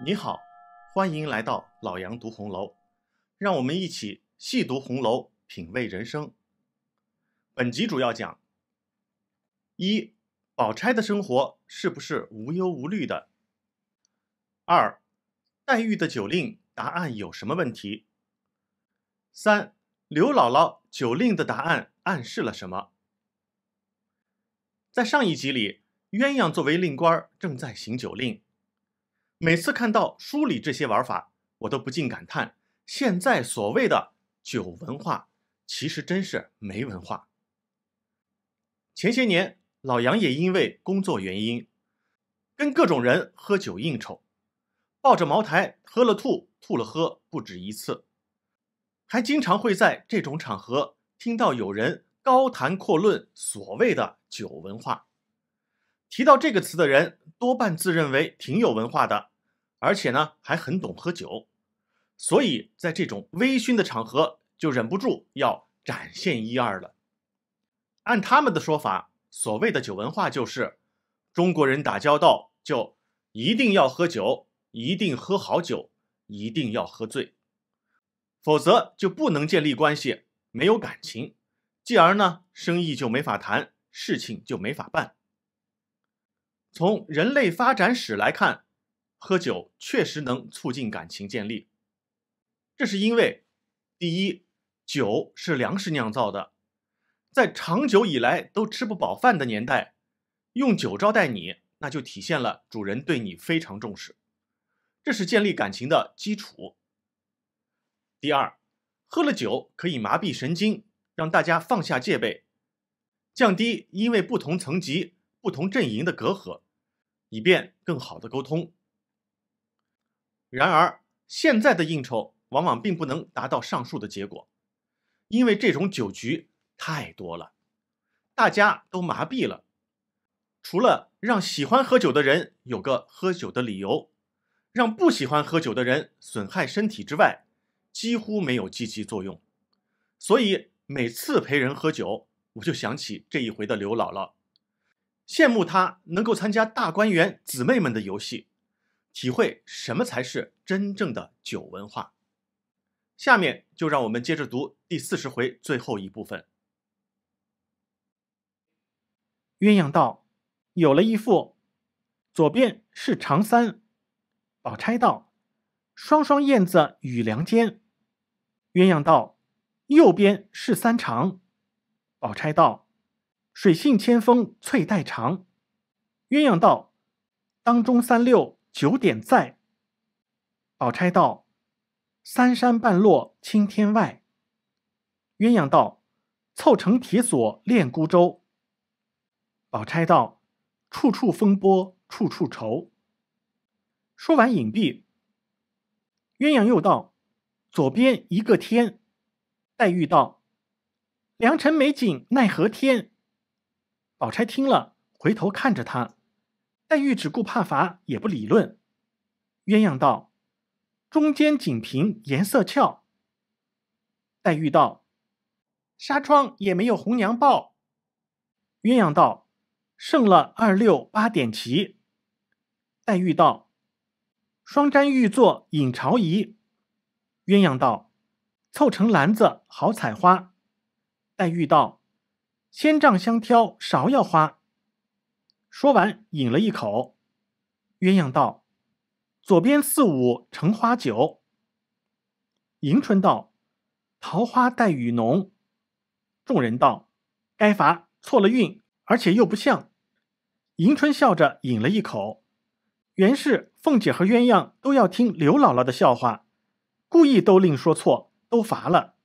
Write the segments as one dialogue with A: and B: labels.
A: 你好，欢迎来到老杨读红楼，让我们一起细读红楼，品味人生。本集主要讲：一、宝钗的生活是不是无忧无虑的？二、黛玉的酒令答案有什么问题？三、刘姥姥酒令的答案暗示了什么？在上一集里，鸳鸯作为令官儿正在行酒令。每次看到书里这些玩法，我都不禁感叹：现在所谓的酒文化，其实真是没文化。前些年，老杨也因为工作原因，跟各种人喝酒应酬，抱着茅台喝了吐，吐了喝，不止一次。还经常会在这种场合听到有人高谈阔论所谓的酒文化，提到这个词的人，多半自认为挺有文化的。而且呢，还很懂喝酒，所以在这种微醺的场合，就忍不住要展现一二了。按他们的说法，所谓的酒文化就是，中国人打交道就一定要喝酒，一定喝好酒，一定要喝醉，否则就不能建立关系，没有感情，继而呢，生意就没法谈，事情就没法办。从人类发展史来看。喝酒确实能促进感情建立，这是因为：第一，酒是粮食酿造的，在长久以来都吃不饱饭的年代，用酒招待你，那就体现了主人对你非常重视，这是建立感情的基础。第二，喝了酒可以麻痹神经，让大家放下戒备，降低因为不同层级、不同阵营的隔阂，以便更好的沟通。然而，现在的应酬往往并不能达到上述的结果，因为这种酒局太多了，大家都麻痹了。除了让喜欢喝酒的人有个喝酒的理由，让不喜欢喝酒的人损害身体之外，几乎没有积极作用。所以每次陪人喝酒，我就想起这一回的刘姥姥，羡慕她能够参加大观园姊妹们的游戏。体会什么才是真正的酒文化？下面就让我们接着读第四十回最后一部分。鸳鸯道：“有了一副，左边是长三。”宝钗道：“双双燕子与梁间。”鸳鸯道：“右边是三长。”宝钗道：“水性千峰翠带长。”鸳鸯道：“当中三六。”九点在。宝钗道：“三山半落青天外。”鸳鸯道：“凑成铁锁恋孤舟。”宝钗道：“处处风波，处处愁。”说完，隐蔽。鸳鸯又道：“左边一个天。”黛玉道：“良辰美景奈何天。”宝钗听了，回头看着他。黛玉只顾怕罚，也不理论。鸳鸯道：“中间锦屏颜色俏。”黛玉道：“纱窗也没有红娘报。”鸳鸯道：“胜了二六八点齐。”黛玉道：“双簪玉座引朝仪。”鸳鸯道：“凑成篮子好采花。”黛玉道：“千丈相挑芍药花。”说完，饮了一口。鸳鸯道：“左边四五橙花酒。”迎春道：“桃花带雨浓。”众人道：“该罚，错了韵，而且又不像。”迎春笑着饮了一口。原是凤姐和鸳鸯都要听刘姥姥的笑话，故意都另说错，都罚了。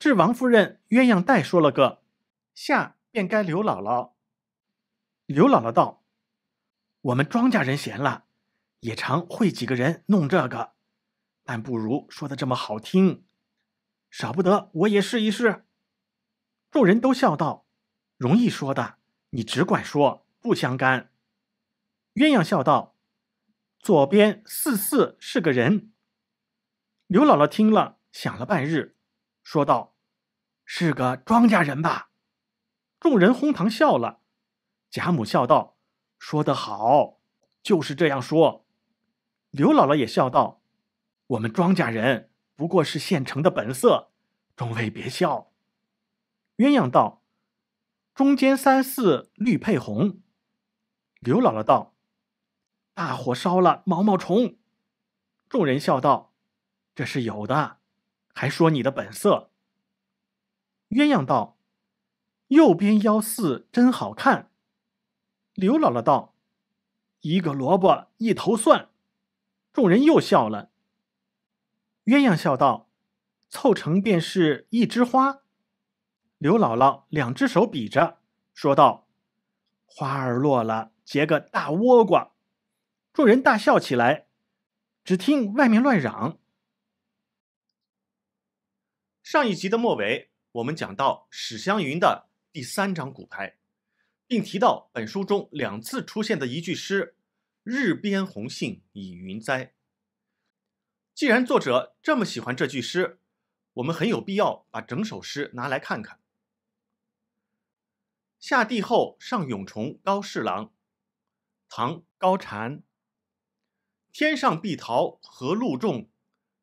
A: 至王夫人，鸳鸯代说了个下，便该刘姥姥。刘姥姥道：“我们庄稼人闲了，也常会几个人弄这个，但不如说的这么好听。少不得我也试一试。”众人都笑道：“容易说的，你只管说，不相干。”鸳鸯笑道：“左边四四是个人。”刘姥姥听了，想了半日，说道：“是个庄稼人吧。”众人哄堂笑了。贾母笑道：“说得好，就是这样说。”刘姥姥也笑道：“我们庄稼人不过是现成的本色，众位别笑。”鸳鸯道：“中间三四绿配红。”刘姥姥道：“大火烧了毛毛虫。”众人笑道：“这是有的，还说你的本色。”鸳鸯道：“右边幺四真好看。”刘姥姥道：“一个萝卜一头蒜。”众人又笑了。鸳鸯笑道：“凑成便是一枝花。”刘姥姥两只手比着，说道：“花儿落了，结个大倭瓜。”众人大笑起来。只听外面乱嚷。上一集的末尾，我们讲到史湘云的第三张骨牌。并提到本书中两次出现的一句诗：“日边红杏倚云栽。”既然作者这么喜欢这句诗，我们很有必要把整首诗拿来看看。下地后上永虫高侍郎，唐·高蟾。天上碧桃和露种，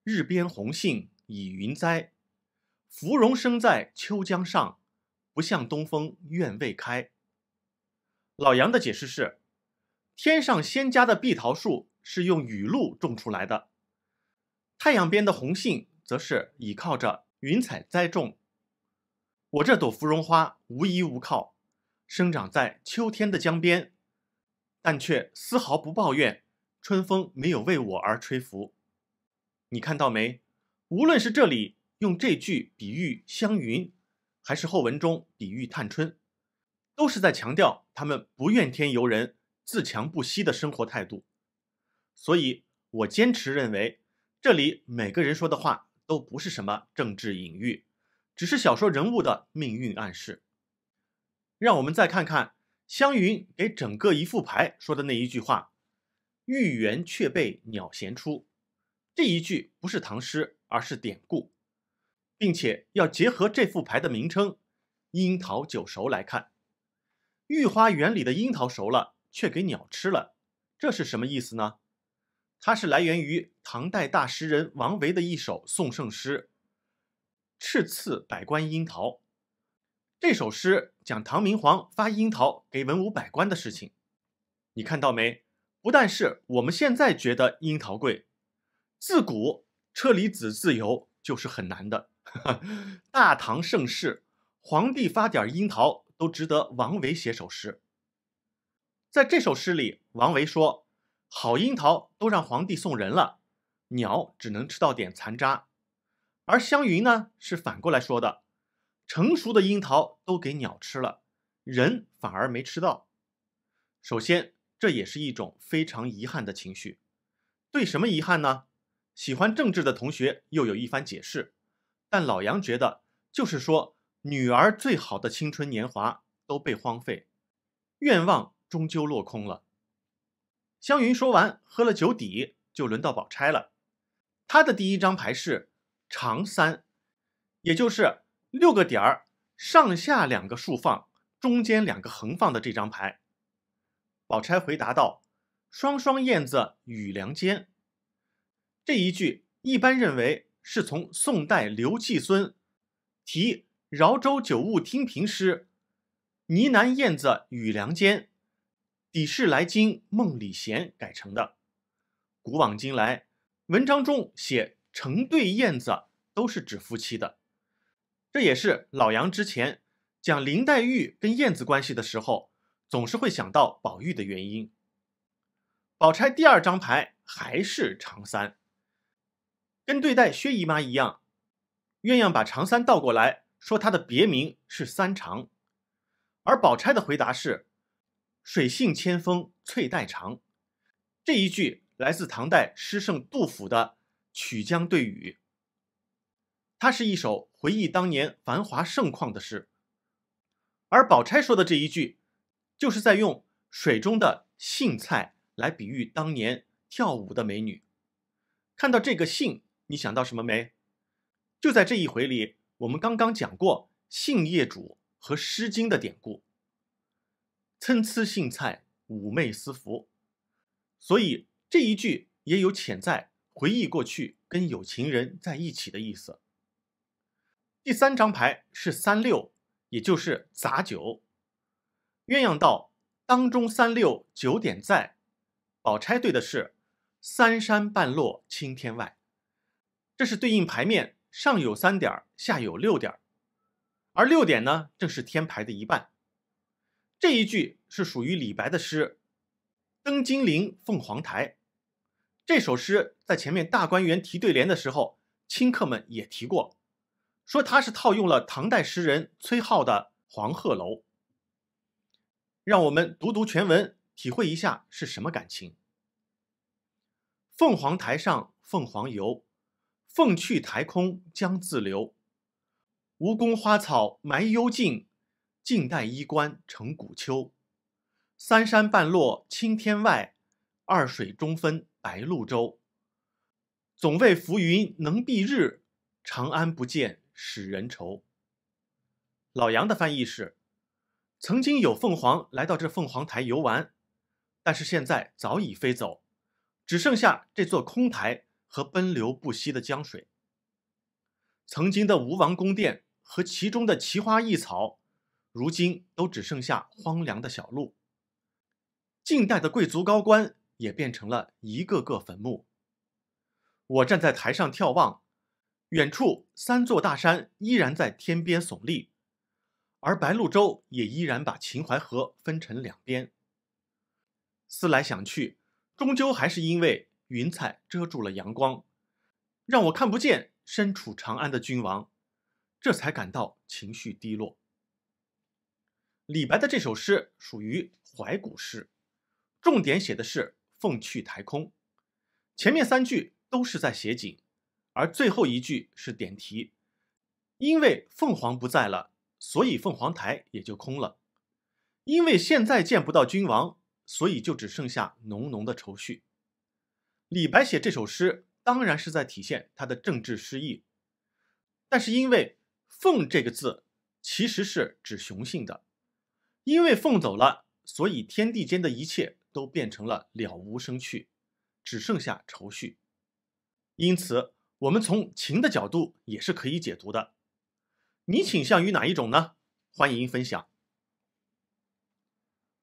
A: 日边红杏倚云栽。芙蓉生在秋江上，不向东风怨未开。老杨的解释是：天上仙家的碧桃树是用雨露种出来的，太阳边的红杏则是倚靠着云彩栽种。我这朵芙蓉花无依无靠，生长在秋天的江边，但却丝毫不抱怨春风没有为我而吹拂。你看到没？无论是这里用这句比喻湘云，还是后文中比喻探春，都是在强调。他们不怨天尤人，自强不息的生活态度，所以我坚持认为，这里每个人说的话都不是什么政治隐喻，只是小说人物的命运暗示。让我们再看看湘云给整个一副牌说的那一句话：“玉园却被鸟衔出。”这一句不是唐诗，而是典故，并且要结合这副牌的名称“樱桃酒熟”来看。御花园里的樱桃熟了，却给鸟吃了，这是什么意思呢？它是来源于唐代大诗人王维的一首送圣诗《敕赐百官樱桃》。这首诗讲唐明皇发樱桃给文武百官的事情。你看到没？不但是我们现在觉得樱桃贵，自古车厘子自由就是很难的。大唐盛世，皇帝发点樱桃。都值得王维写首诗。在这首诗里，王维说：“好樱桃都让皇帝送人了，鸟只能吃到点残渣。”而湘云呢，是反过来说的：“成熟的樱桃都给鸟吃了，人反而没吃到。”首先，这也是一种非常遗憾的情绪。对什么遗憾呢？喜欢政治的同学又有一番解释，但老杨觉得，就是说。女儿最好的青春年华都被荒废，愿望终究落空了。湘云说完，喝了酒底，就轮到宝钗了。她的第一张牌是长三，也就是六个点儿，上下两个竖放，中间两个横放的这张牌。宝钗回答道：“双双燕子与梁间。”这一句一般认为是从宋代刘季孙题。饶州酒物听评诗，呢喃燕子语梁间，底事来京梦里弦？改成的。古往今来，文章中写成对燕子都是指夫妻的。这也是老杨之前讲林黛玉跟燕子关系的时候，总是会想到宝玉的原因。宝钗第二张牌还是长三，跟对待薛姨妈一样，鸳鸯把长三倒过来。说他的别名是三长，而宝钗的回答是“水性千峰翠带长”，这一句来自唐代诗圣杜甫的《曲江对雨》，它是一首回忆当年繁华盛况的诗。而宝钗说的这一句，就是在用水中的荇菜来比喻当年跳舞的美女。看到这个“荇”，你想到什么没？就在这一回里。我们刚刚讲过“信叶主”和《诗经》的典故，“参差荇菜，寤寐思服”，所以这一句也有潜在回忆过去跟有情人在一起的意思。第三张牌是三六，也就是杂酒。鸳鸯道：“当中三六九点在。”宝钗对的是“三山半落青天外”，这是对应牌面。上有三点，下有六点，而六点呢，正是天牌的一半。这一句是属于李白的诗《登金陵凤凰台》。这首诗在前面大观园题对联的时候，亲客们也提过，说它是套用了唐代诗人崔颢的《黄鹤楼》。让我们读读全文，体会一下是什么感情。凤凰台上凤凰游。凤去台空江自流，吴宫花草埋幽径，晋代衣冠成古丘。三山半落青天外，二水中分白鹭洲。总为浮云能蔽日，长安不见使人愁。老杨的翻译是：曾经有凤凰来到这凤凰台游玩，但是现在早已飞走，只剩下这座空台。和奔流不息的江水，曾经的吴王宫殿和其中的奇花异草，如今都只剩下荒凉的小路。近代的贵族高官也变成了一个个坟墓。我站在台上眺望，远处三座大山依然在天边耸立，而白鹭洲也依然把秦淮河分成两边。思来想去，终究还是因为。云彩遮住了阳光，让我看不见身处长安的君王，这才感到情绪低落。李白的这首诗属于怀古诗，重点写的是凤去台空。前面三句都是在写景，而最后一句是点题。因为凤凰不在了，所以凤凰台也就空了。因为现在见不到君王，所以就只剩下浓浓的愁绪。李白写这首诗当然是在体现他的政治诗意，但是因为“凤”这个字其实是指雄性的，因为凤走了，所以天地间的一切都变成了了无生趣，只剩下愁绪。因此，我们从情的角度也是可以解读的。你倾向于哪一种呢？欢迎分享。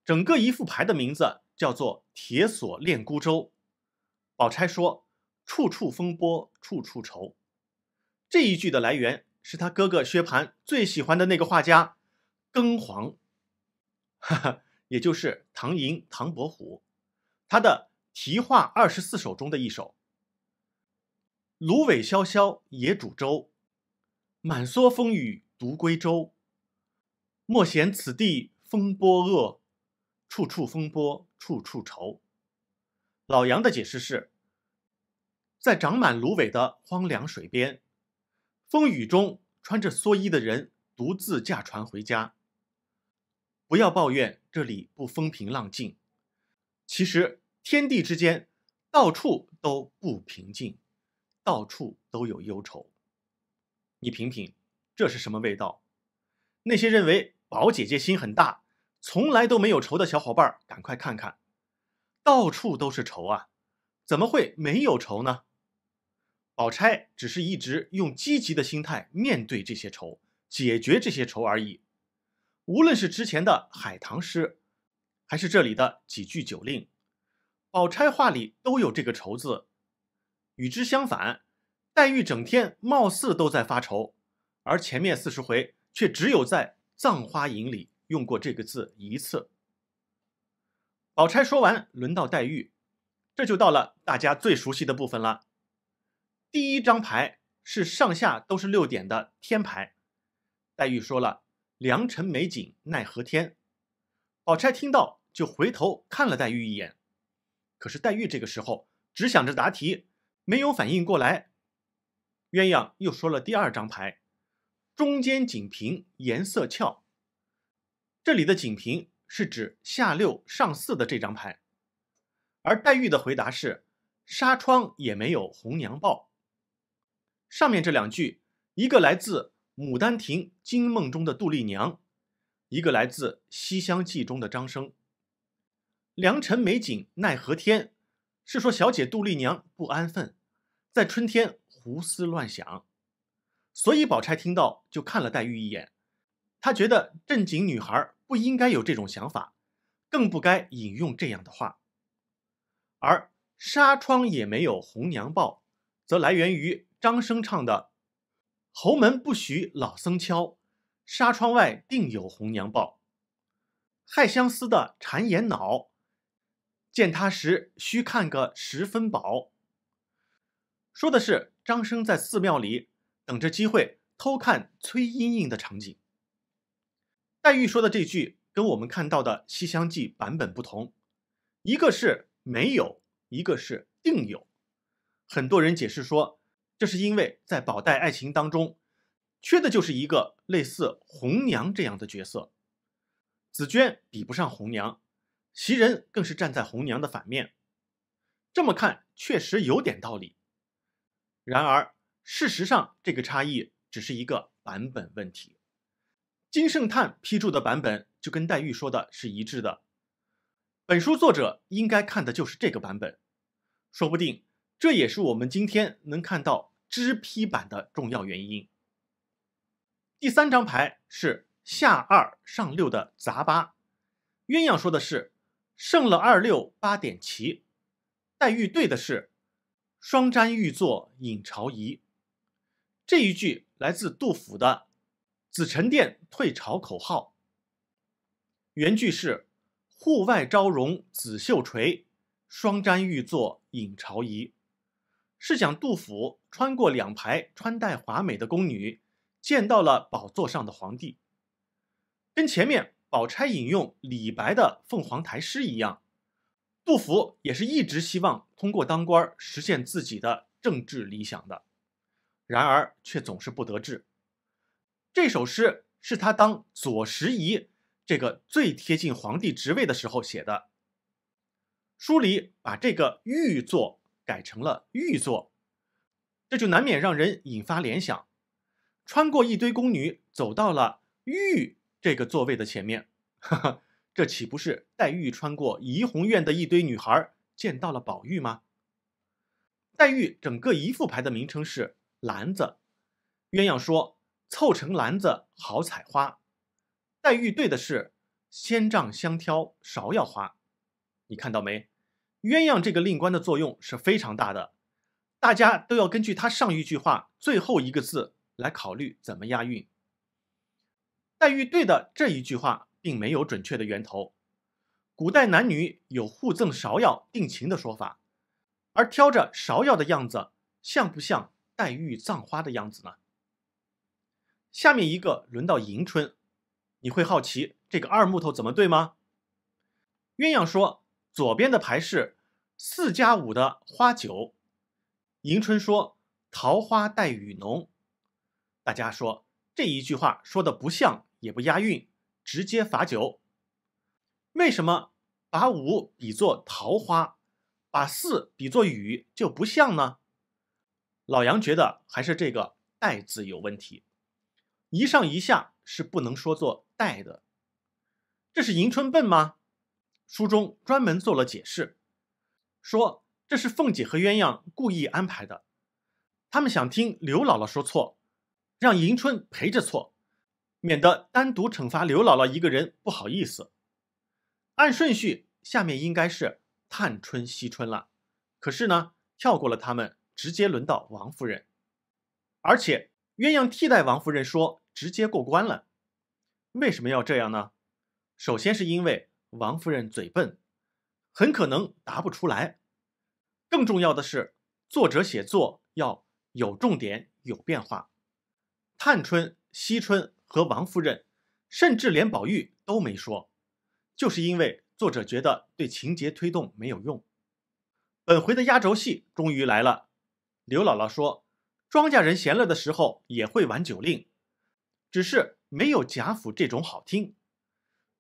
A: 整个一副牌的名字叫做“铁锁炼孤舟”。宝钗说：“处处风波，处处愁。”这一句的来源是他哥哥薛蟠最喜欢的那个画家，庚黄，也就是唐寅、唐伯虎，他的题画二十四首中的一首：“芦苇萧萧野煮粥，满蓑风雨独归舟。莫嫌此地风波恶，处处风波，处处愁。”老杨的解释是：在长满芦苇的荒凉水边，风雨中穿着蓑衣的人独自驾船回家。不要抱怨这里不风平浪静，其实天地之间到处都不平静，到处都有忧愁。你品品，这是什么味道？那些认为宝姐姐心很大，从来都没有愁的小伙伴，赶快看看。到处都是愁啊，怎么会没有愁呢？宝钗只是一直用积极的心态面对这些愁，解决这些愁而已。无论是之前的海棠诗，还是这里的几句酒令，宝钗话里都有这个“愁”字。与之相反，黛玉整天貌似都在发愁，而前面四十回却只有在《葬花吟》里用过这个字一次。宝钗说完，轮到黛玉，这就到了大家最熟悉的部分了。第一张牌是上下都是六点的天牌，黛玉说了“良辰美景奈何天”，宝钗听到就回头看了黛玉一眼，可是黛玉这个时候只想着答题，没有反应过来。鸳鸯又说了第二张牌，中间锦屏颜色俏，这里的锦屏。是指下六上四的这张牌，而黛玉的回答是“纱窗也没有红娘报”。上面这两句，一个来自《牡丹亭·惊梦》中的杜丽娘，一个来自《西厢记》中的张生。良辰美景奈何天，是说小姐杜丽娘不安分，在春天胡思乱想。所以宝钗听到就看了黛玉一眼，她觉得正经女孩不应该有这种想法，更不该引用这样的话。而“纱窗也没有红娘报，则来源于张生唱的‘侯门不许老僧敲，纱窗外定有红娘报’”。《害相思》的谗言恼，见他时须看个十分饱。说的是张生在寺庙里等着机会偷看崔莺莺的场景。黛玉说的这句跟我们看到的《西厢记》版本不同，一个是没有，一个是定有。很多人解释说，这是因为在宝黛爱情当中，缺的就是一个类似红娘这样的角色。紫娟比不上红娘，袭人更是站在红娘的反面。这么看确实有点道理。然而，事实上，这个差异只是一个版本问题。金圣叹批注的版本就跟黛玉说的是一致的。本书作者应该看的就是这个版本，说不定这也是我们今天能看到知批版的重要原因。第三张牌是下二上六的杂八，鸳鸯说的是“剩了二六八点齐”，黛玉对的是“双瞻玉座引朝仪”，这一句来自杜甫的。紫宸殿退朝口号。原句是：“户外昭容紫袖垂，双瞻玉座引朝仪。”是讲杜甫穿过两排穿戴华美的宫女，见到了宝座上的皇帝。跟前面宝钗引用李白的《凤凰台》诗一样，杜甫也是一直希望通过当官实现自己的政治理想的，然而却总是不得志。这首诗是他当左拾遗，这个最贴近皇帝职位的时候写的。书里把这个玉座改成了玉座，这就难免让人引发联想：穿过一堆宫女，走到了玉这个座位的前面，这岂不是黛玉穿过怡红院的一堆女孩，见到了宝玉吗？黛玉整个一副牌的名称是篮子，鸳鸯说。凑成篮子好采花，黛玉对的是仙杖相挑芍药花，你看到没？鸳鸯这个令官的作用是非常大的，大家都要根据他上一句话最后一个字来考虑怎么押韵。黛玉对的这一句话并没有准确的源头，古代男女有互赠芍药定情的说法，而挑着芍药的样子像不像黛玉葬花的样子呢？下面一个轮到迎春，你会好奇这个二木头怎么对吗？鸳鸯说左边的牌是四加五的花九，迎春说桃花带雨浓，大家说这一句话说的不像也不押韵，直接罚酒。为什么把五比作桃花，把四比作雨就不像呢？老杨觉得还是这个带字有问题。一上一下是不能说做带的，这是迎春笨吗？书中专门做了解释，说这是凤姐和鸳鸯故意安排的，他们想听刘姥姥说错，让迎春陪着错，免得单独惩罚刘姥姥一个人不好意思。按顺序，下面应该是探春、惜春了，可是呢，跳过了他们，直接轮到王夫人，而且。鸳鸯替代王夫人说，直接过关了。为什么要这样呢？首先是因为王夫人嘴笨，很可能答不出来。更重要的是，作者写作要有重点、有变化。探春、惜春和王夫人，甚至连宝玉都没说，就是因为作者觉得对情节推动没有用。本回的压轴戏终于来了，刘姥姥说。庄稼人闲了的时候也会玩酒令，只是没有贾府这种好听。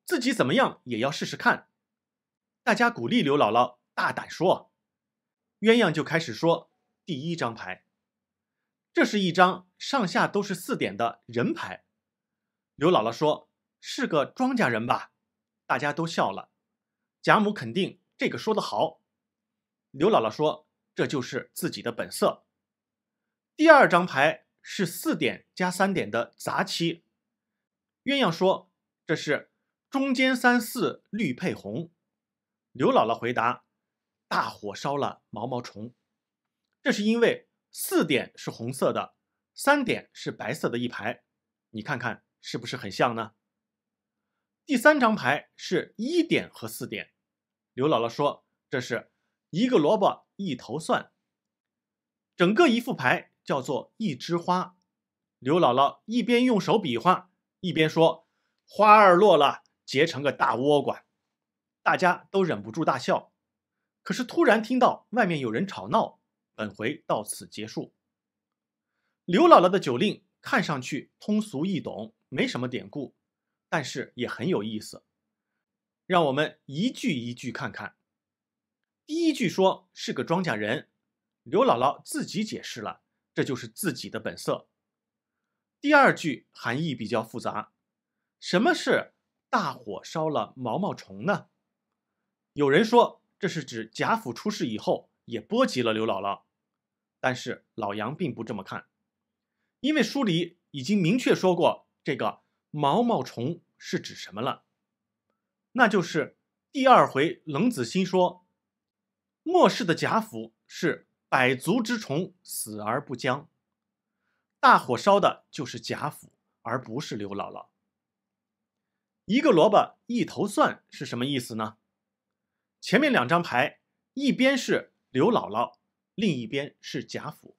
A: 自己怎么样也要试试看。大家鼓励刘姥姥大胆说，鸳鸯就开始说第一张牌，这是一张上下都是四点的人牌。刘姥姥说是个庄稼人吧，大家都笑了。贾母肯定这个说得好。刘姥姥说这就是自己的本色。第二张牌是四点加三点的杂七，鸳鸯说这是中间三四绿配红。刘姥姥回答：“大火烧了毛毛虫。”这是因为四点是红色的，三点是白色的一排，你看看是不是很像呢？第三张牌是一点和四点，刘姥姥说这是一个萝卜一头蒜，整个一副牌。叫做一枝花，刘姥姥一边用手比划，一边说：“花儿落了，结成个大窝瓜。”大家都忍不住大笑。可是突然听到外面有人吵闹。本回到此结束。刘姥姥的酒令看上去通俗易懂，没什么典故，但是也很有意思。让我们一句一句看看。第一句说是个庄稼人，刘姥姥自己解释了。这就是自己的本色。第二句含义比较复杂，什么是大火烧了毛毛虫呢？有人说这是指贾府出事以后也波及了刘姥姥，但是老杨并不这么看，因为书里已经明确说过这个毛毛虫是指什么了，那就是第二回冷子兴说末世的贾府是。百足之虫，死而不僵。大火烧的就是贾府，而不是刘姥姥。一个萝卜一头蒜是什么意思呢？前面两张牌，一边是刘姥姥，另一边是贾府。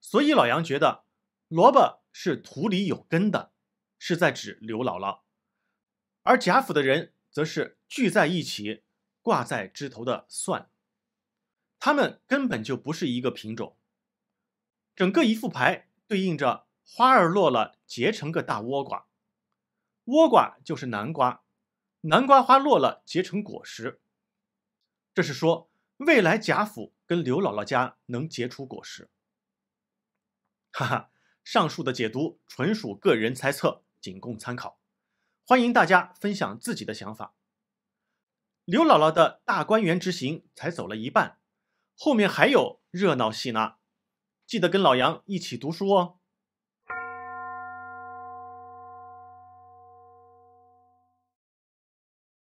A: 所以老杨觉得，萝卜是土里有根的，是在指刘姥姥；而贾府的人则是聚在一起挂在枝头的蒜。他们根本就不是一个品种。整个一副牌对应着花儿落了结成个大倭瓜，倭瓜就是南瓜，南瓜花落了结成果实。这是说未来贾府跟刘姥姥家能结出果实。哈哈，上述的解读纯属个人猜测，仅供参考，欢迎大家分享自己的想法。刘姥姥的大观园之行才走了一半。后面还有热闹戏呢，记得跟老杨一起读书哦。